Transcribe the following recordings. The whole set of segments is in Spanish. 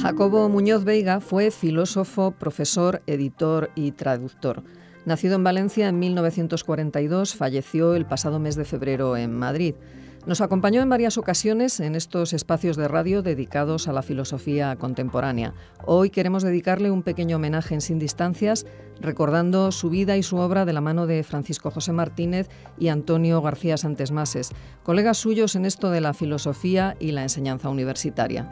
Jacobo Muñoz Veiga fue filósofo, profesor, editor y traductor. Nacido en Valencia en 1942, falleció el pasado mes de febrero en Madrid. Nos acompañó en varias ocasiones en estos espacios de radio dedicados a la filosofía contemporánea. Hoy queremos dedicarle un pequeño homenaje en Sin Distancias, recordando su vida y su obra de la mano de Francisco José Martínez y Antonio García Santesmases, colegas suyos en esto de la filosofía y la enseñanza universitaria.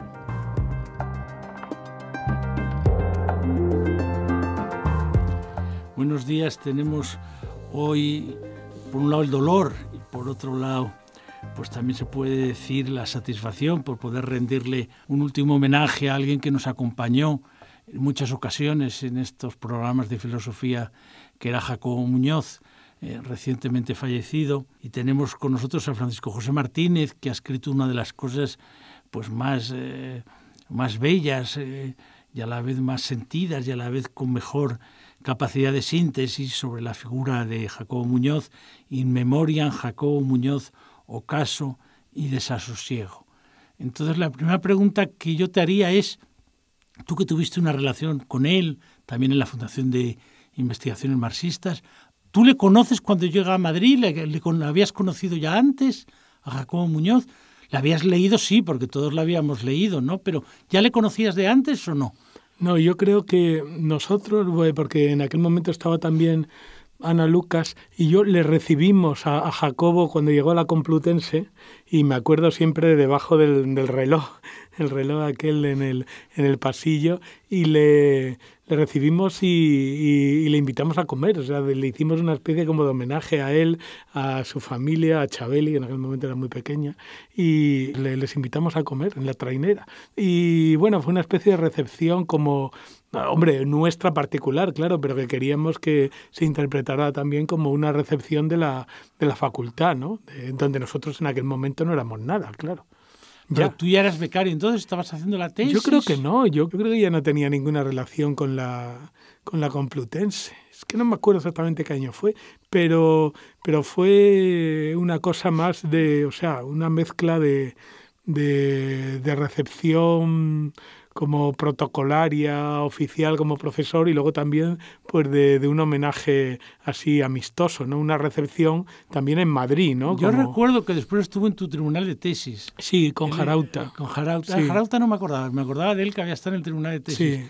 buenos días tenemos hoy, por un lado, el dolor y por otro lado, pues también se puede decir la satisfacción por poder rendirle un último homenaje a alguien que nos acompañó en muchas ocasiones en estos programas de filosofía, que era Jacobo Muñoz. Eh, recientemente fallecido y tenemos con nosotros a Francisco José Martínez que ha escrito una de las cosas pues más eh, más bellas eh, y a la vez más sentidas y a la vez con mejor capacidad de síntesis sobre la figura de Jacobo Muñoz, In Memoriam Jacobo Muñoz, Ocaso y Desasosiego. Entonces la primera pregunta que yo te haría es, tú que tuviste una relación con él, también en la Fundación de Investigaciones Marxistas, ¿tú le conoces cuando llega a Madrid? ¿Le, le, habías conocido ya antes a Jacobo Muñoz? ¿La habías leído? Sí, porque todos la habíamos leído, ¿no? Pero ¿ya le conocías de antes o no? No, yo creo que nosotros, porque en aquel momento estaba también Ana Lucas y yo le recibimos a, a Jacobo cuando llegó a la Complutense y me acuerdo siempre debajo del, del reloj el reloj aquel en el, pasillo y le, recibimos y, le invitamos a comer. O sea, le hicimos una especie como de homenaje a él, a su familia, a Chabeli, que en aquel momento era muy pequeña, y les invitamos a comer en la trainera. Y bueno, fue una especie de recepción como hombre, nuestra particular, claro, pero que queríamos que se interpretara también como una recepción de la, facultad, ¿no? donde nosotros en aquel momento no éramos nada, claro. Pero ya. tú ya eras becario, entonces estabas haciendo la tesis. Yo creo que no, yo creo que ya no tenía ninguna relación con la, con la Complutense. Es que no me acuerdo exactamente qué año fue, pero, pero fue una cosa más de, o sea, una mezcla de, de recepción como protocolaria oficial como profesor y luego también pues de, un homenaje así amistoso, ¿no? Una recepción también en Madrid, ¿no? Yo recuerdo que después estuvo en tu tribunal de tesis. Sí, con eh, Jarauta. Eh, con Jarauta. Jarauta no me acordaba, me acordaba de él que había estado en el tribunal de tesis. Sí.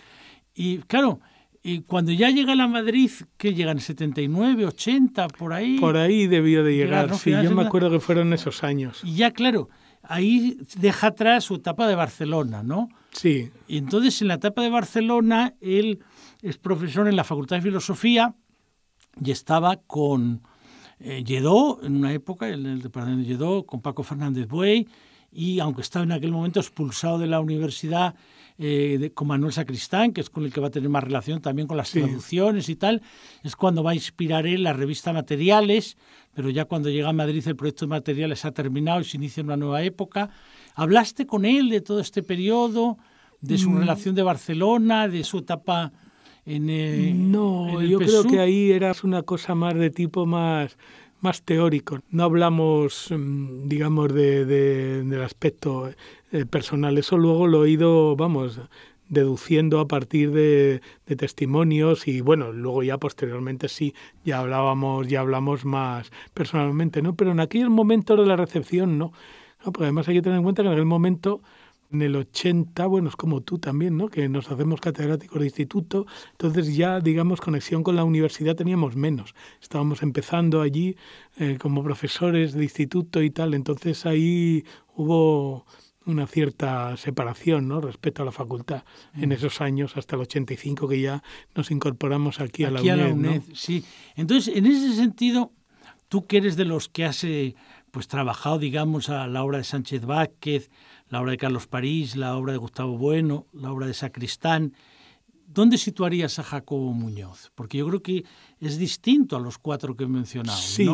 Y claro, y cuando ya llega a la Madrid, que llegan 79, 80, por ahí. Por ahí debió de llegar, sí, yo me acuerdo que fueron esos años. Y ya claro, ahí deja atrás su etapa de Barcelona, ¿no? Sí. Y entonces en la etapa de Barcelona él es profesor en la Facultad de Filosofía y estaba con eh, Lledó, en una época, en el departamento de con Paco Fernández Buey, y aunque estaba en aquel momento expulsado de la universidad eh, con Manuel Sacristán, que es con el que va a tener más relación también con las traducciones y tal, es cuando va a inspirar él la revista Materiales, pero ya cuando llega a Madrid el proyecto de Materiales ha terminado y se inicia una nueva época. ¿Hablaste con él de todo este periodo, de su mm. relación de Barcelona, de su etapa en eh, el... No, yo creo que ahí era una cosa más de tipo más más teórico. No hablamos, mm, digamos, del aspecto eh, personal. Eso luego lo he ido, vamos, deduciendo a partir de, de, testimonios y bueno, luego ya posteriormente sí, ya hablábamos, ya hablamos más personalmente, ¿no? Pero en aquel momento de la recepción, ¿no? No, además hay que tener en cuenta que en aquel momento, en el 80, bueno, es como tú también, ¿no? Que nos hacemos catedráticos de instituto, entonces ya, digamos, conexión con la universidad teníamos menos. Estábamos empezando allí eh, como profesores de instituto y tal, entonces ahí hubo una cierta separación ¿no? respecto a la facultad en mm. esos años hasta el 85 que ya nos incorporamos aquí, a la UNED. Sí, entonces en ese sentido, tú que eres de los que hace pues trabajado, digamos, a la obra de Sánchez Vázquez, la obra de Carlos París, la obra de Gustavo Bueno, la obra de Sacristán. ¿Dónde situarías a Jacobo Muñoz? Porque yo creo que es distinto a los cuatro que he mencionado, sí.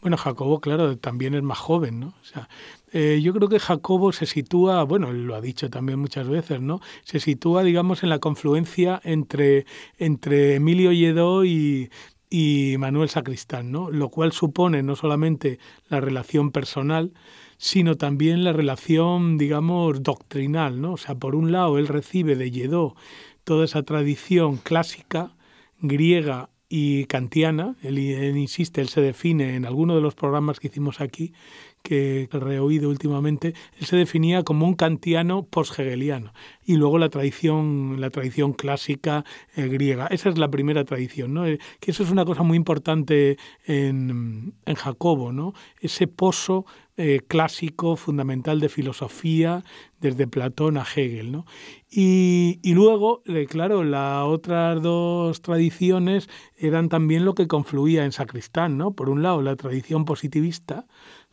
Bueno, Jacobo, claro, también es más joven, ¿no? O sea, eh, yo creo que Jacobo se sitúa, bueno, lo ha dicho también muchas veces, ¿no? Se sitúa, digamos, en la confluencia entre, entre Emilio Lledó y, y Manuel Sacristán, ¿no? lo cual supone no solamente la relación personal, sino también la relación, digamos, doctrinal. ¿no? O sea, por un lado, él recibe de Yedó toda esa tradición clásica, griega y kantiana. Él, él, insiste, él se define en alguno de los programas que hicimos aquí que he reoído últimamente, él se definía como un kantiano post-hegeliano y luego la tradición, la tradición clásica eh, griega. Esa es la primera tradición, eh, que eso es una cosa muy importante en, Jacobo, ¿no? Ese pozo eh, clásico fundamental de filosofía desde Platón a Hegel. ¿no? Y, luego, claro, las otras dos tradiciones eran también lo que confluía en Sacristán. ¿no? Por un lado, la tradición positivista,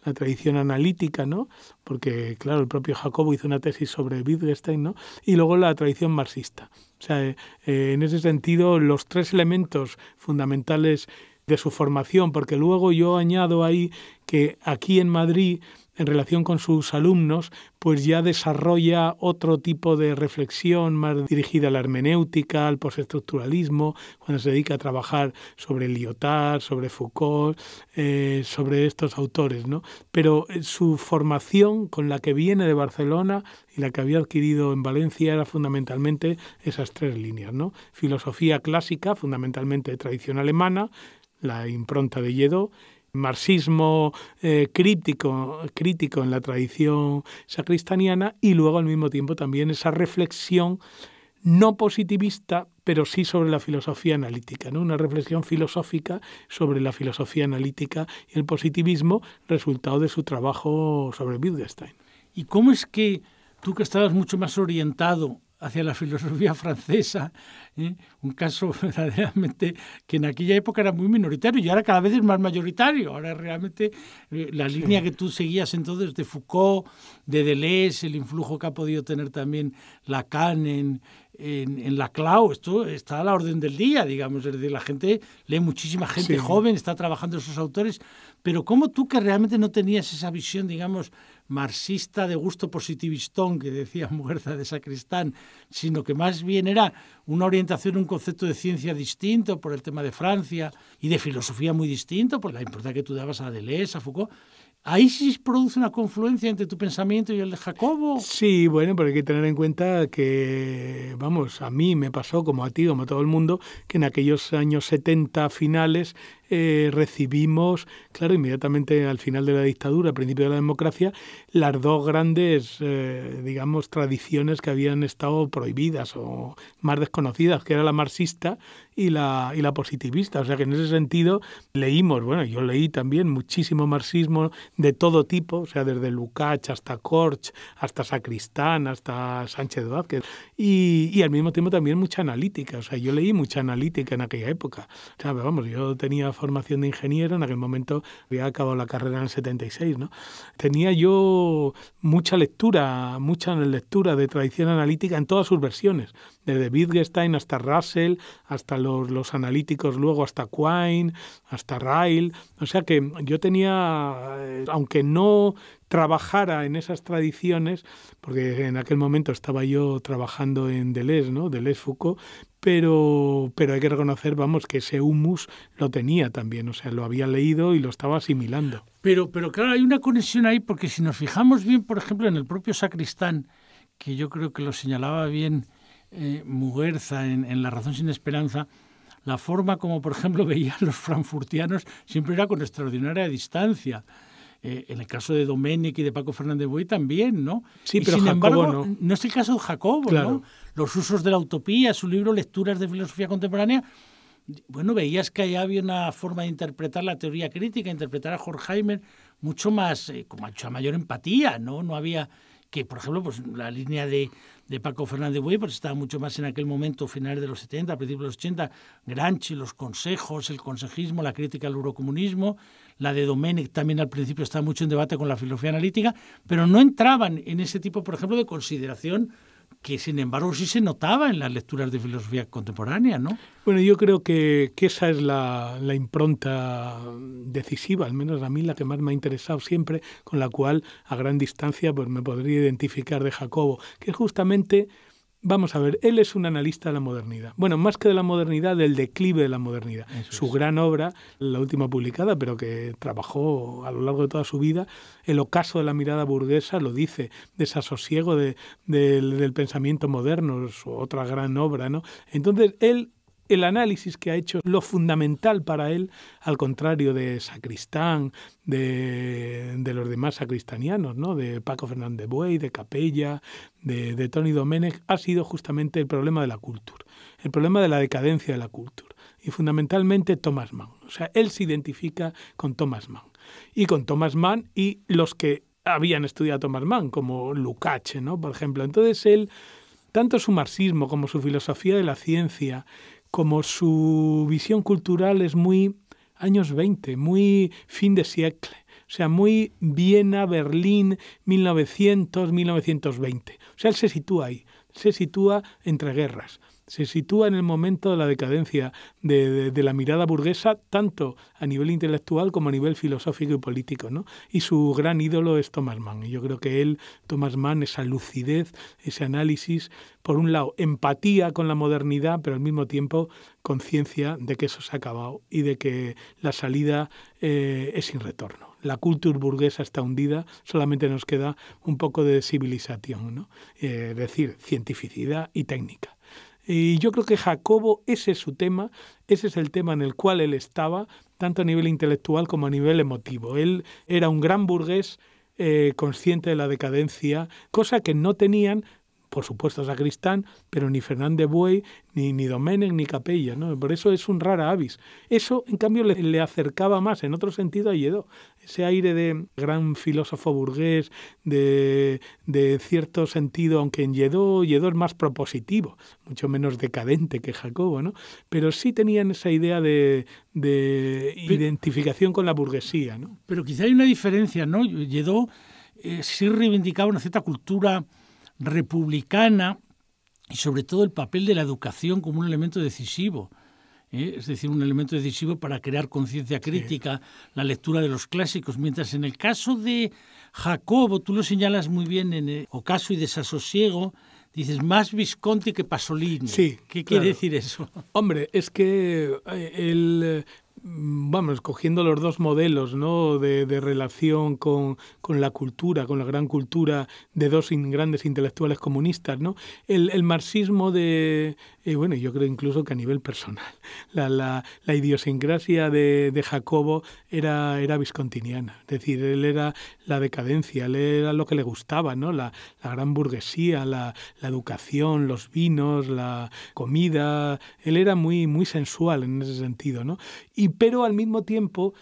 la tradición analítica, ¿no? Porque, claro, el propio Jacobo hizo una tesis sobre Wittgenstein, ¿no? Y luego la tradición marxista. O sea, eh, eh, en ese sentido, los tres elementos fundamentales de su formación, porque luego yo añado ahí que aquí en Madrid en relación con sus alumnos, pues ya desarrolla otro tipo de reflexión más dirigida a la hermenéutica, al postestructuralismo, cuando se dedica a trabajar sobre Lyotard, sobre Foucault, eh, sobre estos autores. Pero eh, su formación con la que viene de Barcelona y la que había adquirido en Valencia era fundamentalmente esas tres líneas. ¿no? Filosofía clásica, fundamentalmente de tradición alemana, la impronta de Yedo, marxismo eh, crítico, crítico en la tradición sacristaniana y luego al mismo tiempo también esa reflexión no positivista, pero sí sobre la filosofía analítica, ¿no? una reflexión filosófica sobre la filosofía analítica y el positivismo, resultado de su trabajo sobre Wittgenstein. ¿Y cómo es que tú que estabas mucho más orientado hacia la filosofía francesa, ¿eh? un caso verdaderamente que en aquella época era muy minoritario y ahora cada vez es más mayoritario. Ahora realmente eh, la línea que tú seguías entonces de Foucault, de Deleuze, el influjo que ha podido tener también Lacan en, en, la Clau esto está a la orden del día, digamos, es decir, la gente lee muchísima gente joven, está trabajando esos autores, pero ¿cómo tú que realmente no tenías esa visión, digamos, marxista de gusto positivistón que decía Muerza de Sacristán, sino que más bien era una orientación, un concepto de ciencia distinto por el tema de Francia y de filosofía muy distinto por la importancia que tú dabas a Deleuze, a Foucault. Ahí sí produce una confluencia entre tu pensamiento y el de Jacobo. Sí, bueno, pero hay que tener en cuenta que, vamos, a mí me pasó, como a ti, como a todo el mundo, que en aquellos años 70 finales eh, recibimos, claro, inmediatamente al final de la dictadura, al principio de la democracia, las dos grandes, eh, digamos, tradiciones que habían estado prohibidas o más desconocidas, que era la marxista y la, la positivista. O sea que en ese sentido leímos, bueno, yo leí también muchísimo marxismo de todo tipo, o sea, desde Lukács hasta Korch, hasta Sacristán, hasta Sánchez Vázquez, y, y al mismo tiempo también mucha analítica. O sea, yo leí mucha analítica en aquella época. O sea, vamos, yo tenía formación de ingeniero, en aquel momento había acabado la carrera en el 76, ¿no? Tenía yo mucha lectura, mucha lectura de tradición analítica en todas sus versiones, desde Wittgenstein hasta Russell, hasta los, los analíticos luego, hasta Quine, hasta Ryle, o sea que yo tenía, eh, aunque no trabajara en esas tradiciones, porque en aquel momento estaba yo trabajando en Deleuze, ¿no? Deleuze Foucault, pero, pero hay que reconocer, vamos, que ese humus lo tenía también, o sea, lo había leído y lo estaba asimilando. Pero, pero claro, hay una conexión ahí, porque si nos fijamos bien, por ejemplo, en el propio sacristán, que yo creo que lo señalaba bien eh, Muguerza en, La razón sin esperanza, la forma como, por ejemplo, veían los frankfurtianos siempre era con extraordinaria distancia. Eh, en el caso de Domenic y de Paco Fernández Buey también, ¿no? Sí, pero sin no. es el caso de Jacob ¿no? Los usos de la utopía, su libro Lecturas de Filosofía Contemporánea. Bueno, veías que allá había una forma de interpretar la teoría crítica, interpretar a Horkheimer mucho más, eh, con mucha mayor empatía, ¿no? No había que por ejemplo pues la línea de, de Paco Fernández Buey pues, estaba mucho más en aquel momento, finales de los 70, principios de los 80, Granchi, los consejos, el consejismo, la crítica al eurocomunismo, la de Domenech también al principio estaba mucho en debate con la filosofía analítica, pero no entraban en ese tipo, por ejemplo, de consideración que sin embargo sí se notaba en las lecturas de filosofía contemporánea, ¿no? Bueno, yo creo que, esa es la, impronta decisiva, al menos a mí la que más me ha interesado siempre, con la cual a gran distancia pues, me podría identificar de Jacobo, que es justamente Vamos a ver, él es un analista de la modernidad. Bueno, más que de la modernidad, del declive de la modernidad. su gran obra, la última publicada, pero que trabajó a lo largo de toda su vida, El ocaso de la mirada burguesa lo dice, desasosiego de, del, pensamiento moderno, su otra gran obra, ¿no? Entonces, él el análisis que ha hecho, lo fundamental para él, al contrario de Sacristán, de, los demás sacristanianos, ¿no? de Paco Fernández Buey, de Capella, de, Tony Doménech, ha sido justamente el problema de la cultura, el problema de la decadencia de la cultura, y fundamentalmente Thomas Mann. O sea, él se identifica con Thomas Mann, y con Thomas Mann y los que habían estudiado a Thomas Mann, como Lukács, ¿no? por ejemplo. Entonces él, tanto su marxismo como su filosofía de la ciencia, como su visión cultural es muy años 20, muy fin de siglo, o sea, muy Viena, Berlín, 1900, 1920. O sea, él se sitúa ahí, se sitúa entre guerras se sitúa en el momento de la decadencia de, la mirada burguesa, tanto a nivel intelectual como a nivel filosófico y político. ¿no? Y su gran ídolo es Thomas Mann. Y yo creo que él, Thomas Mann, esa lucidez, ese análisis, por un lado, empatía con la modernidad, pero al mismo tiempo conciencia de que eso se ha acabado y de que la salida eh, es sin retorno la cultura burguesa está hundida, solamente nos queda un poco de civilización, ¿no? Eh, es decir, cientificidad y técnica. Y yo creo que Jacobo, ese es su tema, ese es el tema en el cual él estaba, tanto a nivel intelectual como a nivel emotivo. Él era un gran burgués eh, consciente de la decadencia, cosa que no tenían por supuesto Sacristán, pero ni Fernández Buey, ni, ni Doménech, ni Capella, ¿no? Por eso es un rara avis. Eso, en cambio, le, acercaba más, en otro sentido, a Lledó. Ese aire de gran filósofo burgués, de, de cierto sentido, aunque en Lledó, Lledó es más propositivo, mucho menos decadente que Jacobo, ¿no? Pero sí tenían esa idea de, de identificación con la burguesía, ¿no? Pero quizá hay una diferencia, ¿no? Lledó eh, sí reivindicaba una cierta cultura republicana y sobre todo el papel de la educación como un elemento decisivo. ¿eh? Es decir, un elemento decisivo para crear conciencia crítica, la lectura de los clásicos. Mientras en el caso de Jacobo, tú lo señalas muy bien en eh, Ocaso y Desasosiego, dices más Visconti que Pasolini. Sí, ¿Qué quiere decir eso? Hombre, es que el, eh, Mm, vamos, escogiendo los dos modelos ¿no? de, relación con, la cultura, con la gran cultura de dos grandes intelectuales comunistas, ¿no? el, marxismo de, eh, bueno, yo creo incluso que a nivel personal, la, idiosincrasia de, Jacobo era, era viscontiniana, es decir, él era la decadencia, él era lo que le gustaba, ¿no? la, gran burguesía, la, la educación, los vinos, la comida, él era muy, muy sensual en ese sentido, ¿no? Y pero al mismo tiempo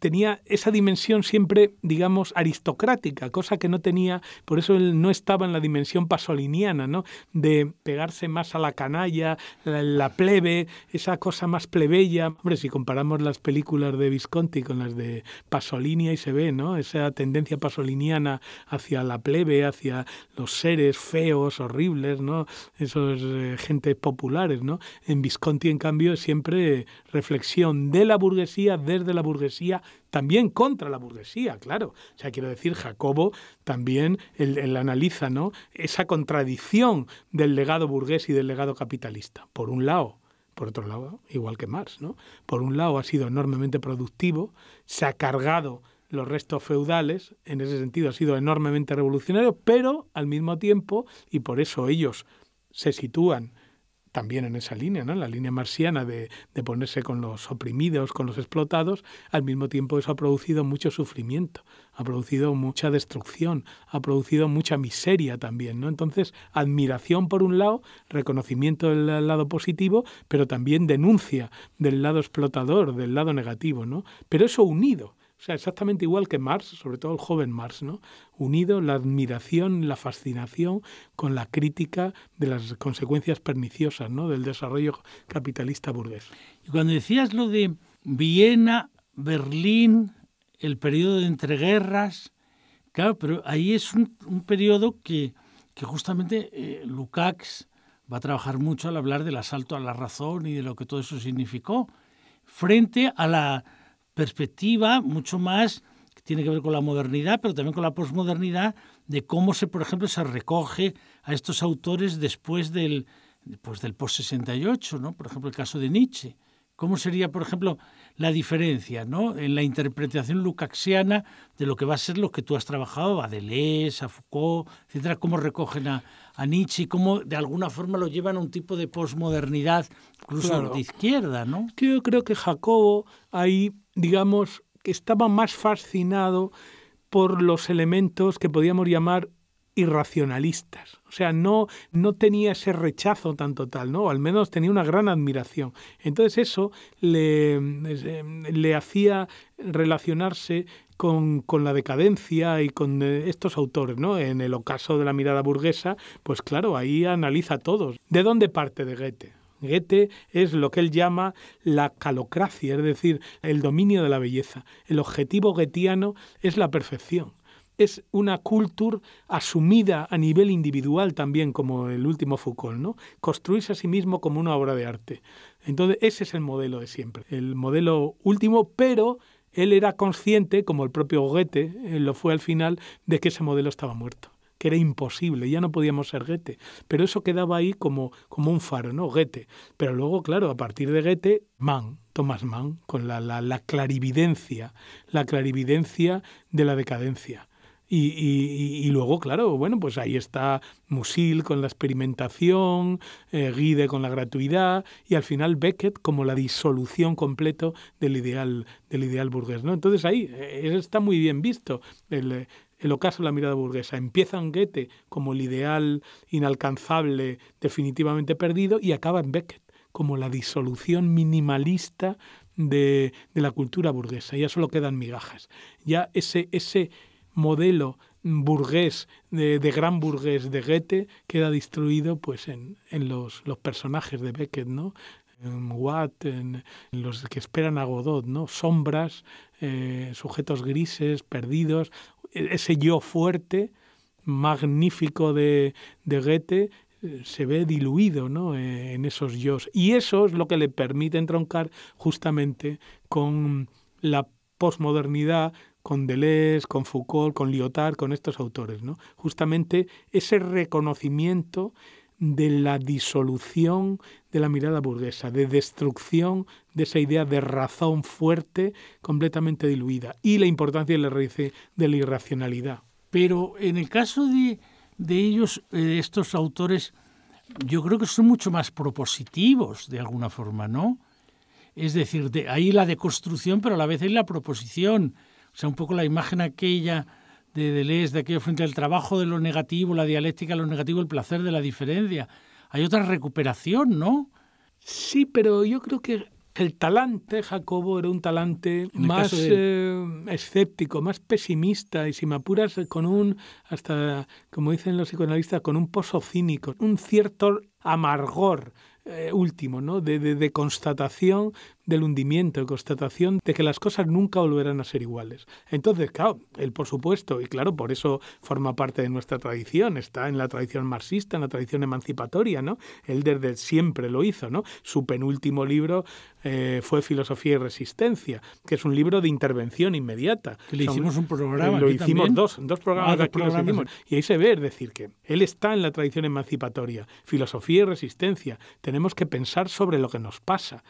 tenía esa dimensión siempre, digamos, aristocrática, cosa que no tenía, por eso él no estaba en la dimensión pasoliniana, ¿no? De pegarse más a la canalla, la, plebe, esa cosa más plebeya. Hombre, si comparamos las películas de Visconti con las de Pasolini, ahí se ve, ¿no? Esa tendencia pasoliniana hacia la plebe, hacia los seres feos, horribles, ¿no? Esos eh, gente populares, ¿no? En Visconti, en cambio, siempre reflexión de la burguesía, desde la burguesía, también contra la burguesía, claro. O sea, quiero decir, Jacobo también analiza ¿no? esa contradicción del legado burgués y del legado capitalista. Por un lado, por otro lado, igual que Marx, ¿no? Por un lado ha sido enormemente productivo, se ha cargado los restos feudales, en ese sentido ha sido enormemente revolucionario, pero al mismo tiempo, y por eso ellos se sitúan también en esa línea, ¿no? la línea marciana de, de, ponerse con los oprimidos, con los explotados, al mismo tiempo eso ha producido mucho sufrimiento, ha producido mucha destrucción, ha producido mucha miseria también. ¿no? Entonces, admiración por un lado, reconocimiento del lado positivo, pero también denuncia del lado explotador, del lado negativo. ¿no? Pero eso unido, o sea, exactamente igual que Marx, sobre todo el joven Marx, ¿no? Unido la admiración, la fascinación con la crítica de las consecuencias perniciosas, ¿no? Del desarrollo capitalista burgués. Y cuando decías lo de Viena, Berlín, el periodo de entreguerras, claro, pero ahí es un, periodo que, que justamente eh, Lukács va a trabajar mucho al hablar del asalto a la razón y de lo que todo eso significó, frente a la perspectiva mucho más que tiene que ver con la modernidad, pero también con la posmodernidad, de cómo se, por ejemplo, se recoge a estos autores después del, pues del post-68, ¿no? Por ejemplo, el caso de Nietzsche. ¿Cómo sería, por ejemplo, la diferencia ¿no? en la interpretación lucaxiana de lo que va a ser lo que tú has trabajado, a Deleuze, a Foucault, etcétera? ¿Cómo recogen a, a Nietzsche y cómo de alguna forma lo llevan a un tipo de posmodernidad, incluso de izquierda? ¿no? Yo creo que Jacobo ahí digamos, que estaba más fascinado por los elementos que podíamos llamar irracionalistas. O sea, no, no tenía ese rechazo tan total, ¿no? al menos tenía una gran admiración. Entonces eso le, eh, le hacía relacionarse con, con, la decadencia y con eh, estos autores, ¿no? En el ocaso de la mirada burguesa, pues claro, ahí analiza todos. ¿De dónde parte de Goethe? Goethe es lo que él llama la calocracia, es decir, el dominio de la belleza. El objetivo goetiano es la perfección es una cultura asumida a nivel individual también, como el último Foucault, ¿no? Construirse a sí mismo como una obra de arte. Entonces, ese es el modelo de siempre, el modelo último, pero él era consciente, como el propio Goethe eh, lo fue al final, de que ese modelo estaba muerto que era imposible, ya no podíamos ser Goethe. Pero eso quedaba ahí como, como un faro, ¿no? Goethe. Pero luego, claro, a partir de Goethe, Mann, Thomas Mann, con la, la, clarividencia, la clarividencia de la decadencia. Y, luego, claro, bueno, pues ahí está Musil con la experimentación, eh, Guide con la gratuidad y al final Beckett como la disolución completo del ideal, del ideal burgués. ¿no? Entonces ahí eh, está muy bien visto. El, eh, el ocaso de la mirada burguesa. Empieza en Goethe como el ideal inalcanzable, definitivamente perdido, y acaba en Beckett como la disolución minimalista de, de la cultura burguesa. Ya solo quedan migajas. Ya ese, ese modelo burgués, de, gran burgués de Goethe, queda destruido pues, en, en los, personajes de Beckett, ¿no? En Watt, en, los que esperan a Godot, ¿no? Sombras, eh, sujetos grises, perdidos, e-, ese yo fuerte, magnífico de, de Goethe, eh, se ve diluido ¿no? E-, en esos yos. Y eso es lo que le permite entroncar justamente con la posmodernidad, con Deleuze, con Foucault, con Lyotard, con estos autores. ¿no? Justamente ese reconocimiento de la disolución de la mirada burguesa, de destrucción de esa idea de razón fuerte completamente diluida y la importancia de la raíz de la irracionalidad. Pero en el caso de, ellos, de eh, estos autores, yo creo que son mucho más propositivos de alguna forma, ¿no? Es decir, de, ahí la deconstrucción, pero a la vez hay la proposición. O sea, un poco la imagen aquella de Deleuze, de aquello frente al trabajo de lo negativo, la dialéctica de lo negativo, el placer de la diferencia hay otra recuperación, ¿no? Sí, pero yo creo que el talante, Jacobo, era un talante más eh, escéptico, más pesimista y si me apuras eh, con un, hasta como dicen los psicoanalistas, con un pozo cínico, un cierto amargor eh, último, ¿no? de, de, constatación del hundimiento, y constatación de que las cosas nunca volverán a ser iguales. Entonces, claro, él por supuesto, y claro, por eso forma parte de nuestra tradición, está en la tradición marxista, en la tradición emancipatoria, ¿no? Él desde siempre lo hizo, ¿no? Su penúltimo libro eh, fue Filosofía y Resistencia, que es un libro de intervención inmediata. le hicimos un programa. Eh, lo hicimos dos, dos programas. Ah, hicimos, y ahí se ve, es decir, que él está en la tradición emancipatoria, filosofía y resistencia. Tenemos que pensar sobre lo que nos pasa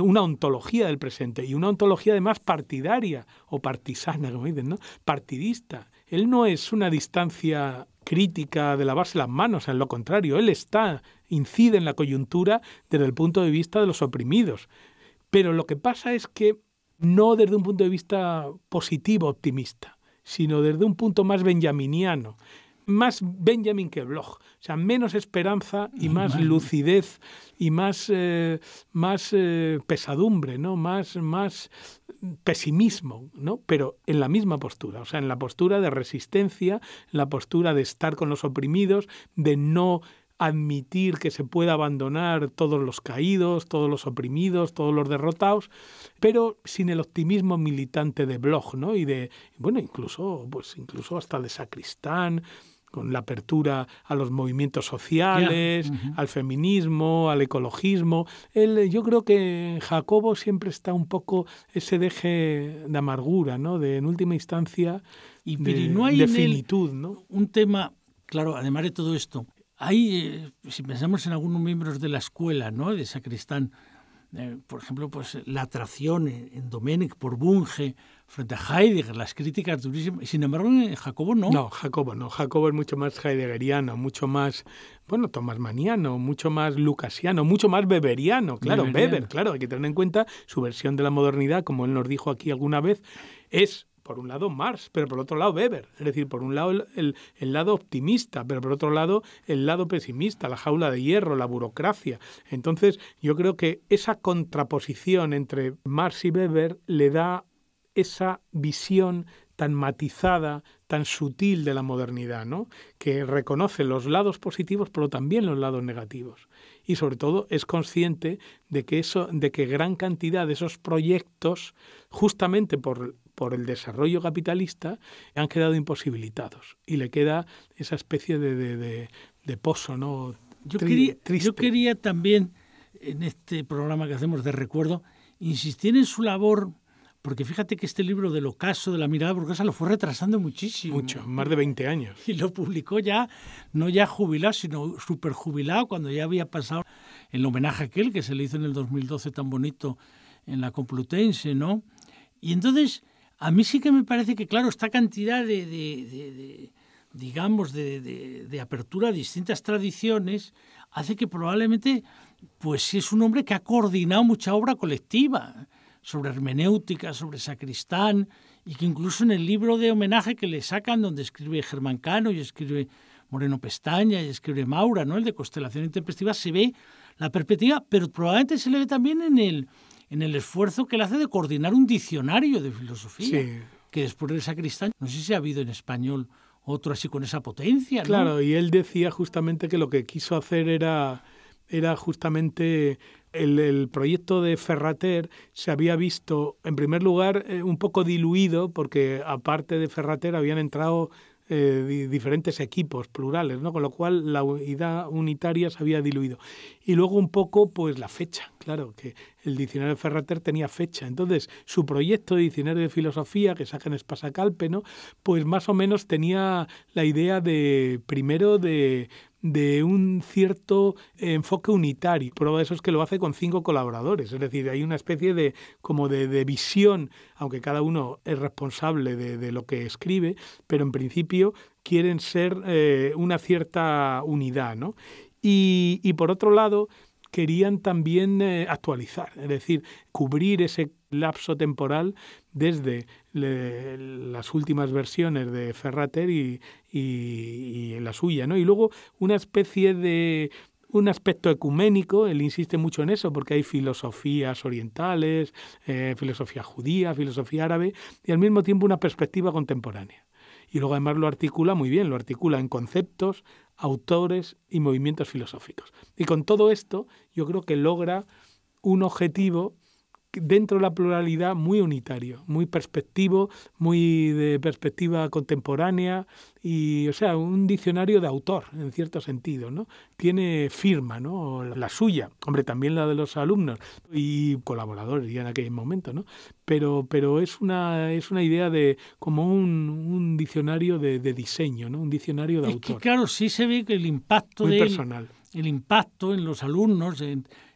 una ontología del presente y una ontología además partidaria o partisana, como dicen, ¿no? partidista. Él no es una distancia crítica de lavarse las manos, en lo contrario, él está, incide en la coyuntura desde el punto de vista de los oprimidos. Pero lo que pasa es que no desde un punto de vista positivo, optimista, sino desde un punto más benjaminiano, más Benjamin que Bloch, o sea, menos esperanza y ah, más lucidez y más, eh, más eh, pesadumbre, ¿no? Más, más pesimismo, ¿no? Pero en la misma postura, o sea, en la postura de resistencia, en la postura de estar con los oprimidos, de no admitir que se pueda abandonar todos los caídos, todos los oprimidos, todos los derrotados, pero sin el optimismo militante de Bloch, ¿no? Y de bueno, incluso pues incluso hasta de Sacristán, con la apertura a los movimientos sociales, al feminismo, al ecologismo. yo creo que Jacobo siempre está un poco ese deje de amargura, ¿no? De en última instancia y de, no hay ¿no? Un tema, claro, además de todo esto, hay, eh, si pensamos en algunos miembros de la escuela, ¿no? De sacristán, eh, por ejemplo, pues la atracción en, en por Bunge frente a Heidegger, las críticas durísimas. Sin embargo, Jacobo no. No, Jacobo no. Jacobo es mucho más heideggeriano, mucho más, bueno, Tomás Maniano, mucho más lucasiano, mucho más beberiano. Claro, beber, Weber, claro, hay que tener en cuenta su versión de la modernidad, como él nos dijo aquí alguna vez, es por un lado Marx, pero por otro lado Weber. Es decir, por un lado el, el, lado optimista, pero por otro lado el lado pesimista, la jaula de hierro, la burocracia. Entonces yo creo que esa contraposición entre Marx y Weber le da esa visión tan matizada, tan sutil de la modernidad, ¿no? que reconoce los lados positivos pero también los lados negativos. Y sobre todo es consciente de que, eso, de que gran cantidad de esos proyectos, justamente por, por el desarrollo capitalista, han quedado imposibilitados. Y le queda esa especie de, de, pozo ¿no? Yo quería, yo quería también, en este programa que hacemos de recuerdo, insistir en su labor porque fíjate que este libro del ocaso de la mirada burguesa lo fue retrasando muchísimo. Mucho, más de 20 años. Y lo publicó ya, no ya jubilado, sino jubilado, cuando ya había pasado el homenaje aquel que se le hizo en el 2012 tan bonito en la Complutense, ¿no? Y entonces, a mí sí que me parece que, claro, esta cantidad de, de digamos, de, apertura a distintas tradiciones hace que probablemente, pues es un hombre que ha coordinado mucha obra colectiva sobre hermenéutica, sobre sacristán, y que incluso en el libro de homenaje que le sacan, donde escribe Germán Cano y escribe Moreno Pestaña y escribe Maura, ¿no? el de Constelación Intempestiva, se ve la perspectiva, pero probablemente se le ve también en el, en el esfuerzo que le hace de coordinar un diccionario de filosofía, que después del sacristán, no sé si ha habido en español otro así con esa potencia. Claro, y él decía justamente que lo que quiso hacer era era justamente el, proyecto de Ferrater se había visto, en primer lugar, eh, un poco diluido, porque aparte de Ferrater habían entrado eh, diferentes equipos plurales, ¿no? con lo cual la unidad unitaria se había diluido. Y luego un poco, pues la fecha, claro, que el diccionario de Ferrater tenía fecha. Entonces, su proyecto de diccionario de filosofía, que saca en pasacalpe ¿no? pues más o menos tenía la idea de, primero, de de un cierto enfoque unitario. Prueba de eso es que lo hace con cinco colaboradores, es decir, hay una especie de como de, visión, aunque cada uno es responsable de, lo que escribe, pero en principio quieren ser eh, una cierta unidad, Y, por otro lado, querían también eh, actualizar, es decir, cubrir ese lapso temporal desde las últimas versiones de Ferrater y, la suya, ¿no? Y luego una especie de, un aspecto ecuménico, él insiste mucho en eso, porque hay filosofías orientales, eh, filosofía judía, filosofía árabe, y al mismo tiempo una perspectiva contemporánea. Y luego además lo articula muy bien, lo articula en conceptos, autores y movimientos filosóficos. Y con todo esto yo creo que logra un objetivo dentro de la pluralidad muy unitario, muy perspectivo, muy de perspectiva contemporánea y, o sea, un diccionario de autor, en cierto sentido, ¿no? Tiene firma, ¿no? La suya, hombre, también la de los alumnos y colaboradores ya en aquel momento, ¿no? Pero, pero es, una, es una idea de como un, diccionario de, diseño, ¿no? Un diccionario de autor. claro, sí se ve que el impacto personal. impacto en los alumnos,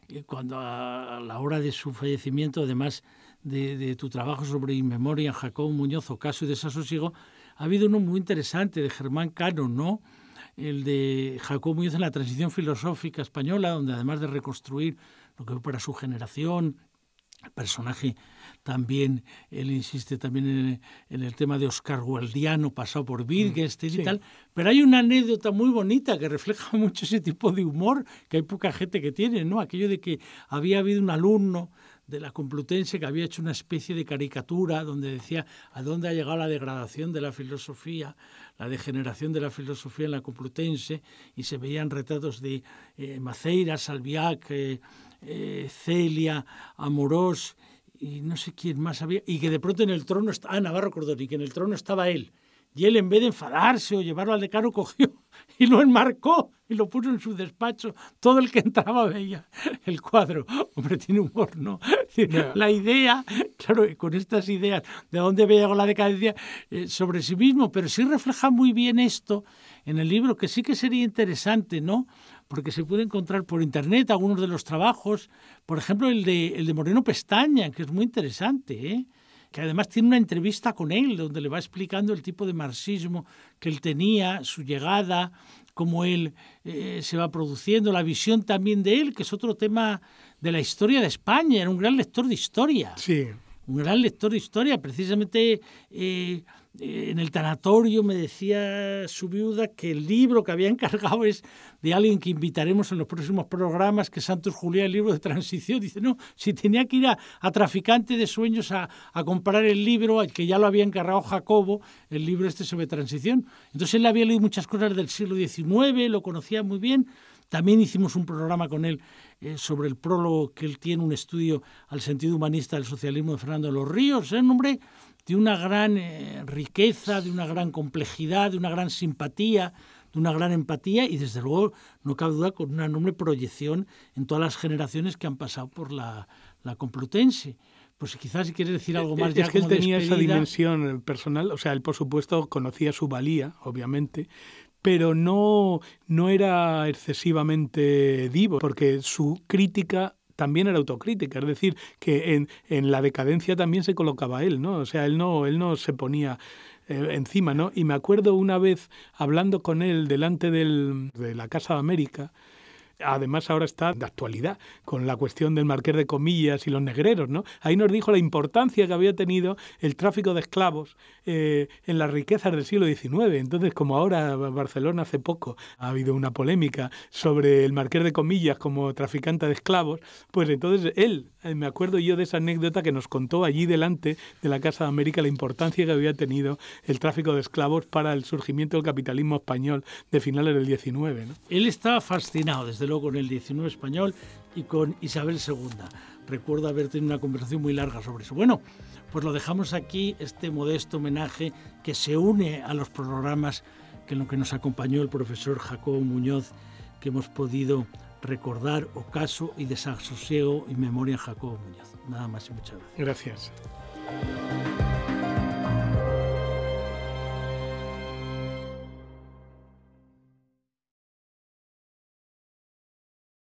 eh, cuando a, la hora de su fallecimiento, además de, tu trabajo sobre Inmemoria, Jacob Muñoz, Ocaso y Desasosiego, ha habido uno muy interesante de Germán Cano, ¿no? El de Jacob Muñoz en la transición filosófica española, donde además de reconstruir lo que fue para su generación personaje también, él insiste también en, el tema de Oscar Gualdiano, pasado por Virgenstein mm, y tal, pero hay una anécdota muy bonita que refleja mucho ese tipo de humor que hay poca gente que tiene, ¿no? Aquello de que había habido un alumno de la Complutense que había hecho una especie de caricatura donde decía a dónde ha llegado la degradación de la filosofía, la degeneración de la filosofía en la Complutense, y se veían retratos de eh, Maceira, Salviac, eh, eh, Celia, Amorós y no sé quién más había, y que de pronto en el trono, ah, Navarro Cordón, y que en el trono estaba él. Y él, en vez de enfadarse o llevarlo al decano, cogió y lo enmarcó y lo puso en su despacho. Todo el que entraba veía el cuadro. Hombre, tiene humor, ¿no? La idea, claro, con estas ideas de dónde había llegado la decadencia eh, sobre sí mismo, pero sí refleja muy bien esto en el libro, que sí que sería interesante, ¿no? porque se puede encontrar por internet algunos de los trabajos, por ejemplo el de, el de Moreno Pestaña, que es muy interesante, ¿eh? que además tiene una entrevista con él, donde le va explicando el tipo de marxismo que él tenía, su llegada, cómo él eh, se va produciendo, la visión también de él, que es otro tema de la historia de España, era un gran lector de historia. Sí. Un gran lector de historia, precisamente... Eh, eh, en el tanatorio me decía su viuda que el libro que había encargado es de alguien que invitaremos en los próximos programas, que Santos Julián, el libro de transición. Dice, no, si tenía que ir a, Traficante de Sueños a, a, comprar el libro, al que ya lo había encargado Jacobo, el libro este sobre transición. Entonces él había leído muchas cosas del siglo XIX, lo conocía muy bien. También hicimos un programa con él eh, sobre el prólogo que él tiene, un estudio al sentido humanista del socialismo de Fernando de los Ríos. el ¿eh, nombre de una gran eh, riqueza, de una gran complejidad, de una gran simpatía, de una gran empatía y desde luego, no cabe duda, con una enorme proyección en todas las generaciones que han pasado por la, la Complutense. Pues quizás si quieres decir eh, algo eh, más. Es que él tenía esa dimensión personal, o sea, él por supuesto conocía su valía, obviamente, pero no, no era excesivamente divo, porque su crítica también era autocrítica, es decir, que en, la decadencia también se colocaba él, ¿no? O sea, él no, él no se ponía eh, encima, ¿no? Y me acuerdo una vez hablando con él delante del, de la Casa de América, además ahora está de actualidad con la cuestión del marqués de comillas y los negreros, ¿no? Ahí nos dijo la importancia que había tenido el tráfico de esclavos eh, en las riquezas del siglo XIX. Entonces, como ahora Barcelona hace poco ha habido una polémica sobre el marqués de comillas como traficante de esclavos, pues entonces él, eh, me acuerdo yo de esa anécdota que nos contó allí delante de la Casa de América la importancia que había tenido el tráfico de esclavos para el surgimiento del capitalismo español de finales del XIX. Él estaba fascinado desde con el 19 español y con Isabel II. Recuerdo haber tenido una conversación muy larga sobre eso. Bueno, pues lo dejamos aquí, este modesto homenaje que se une a los programas que lo que nos acompañó el profesor Jacobo Muñoz, que hemos podido recordar Ocaso y Desasosiego y Memoria Jacobo Muñoz. Nada más y muchas gracias. Gracias.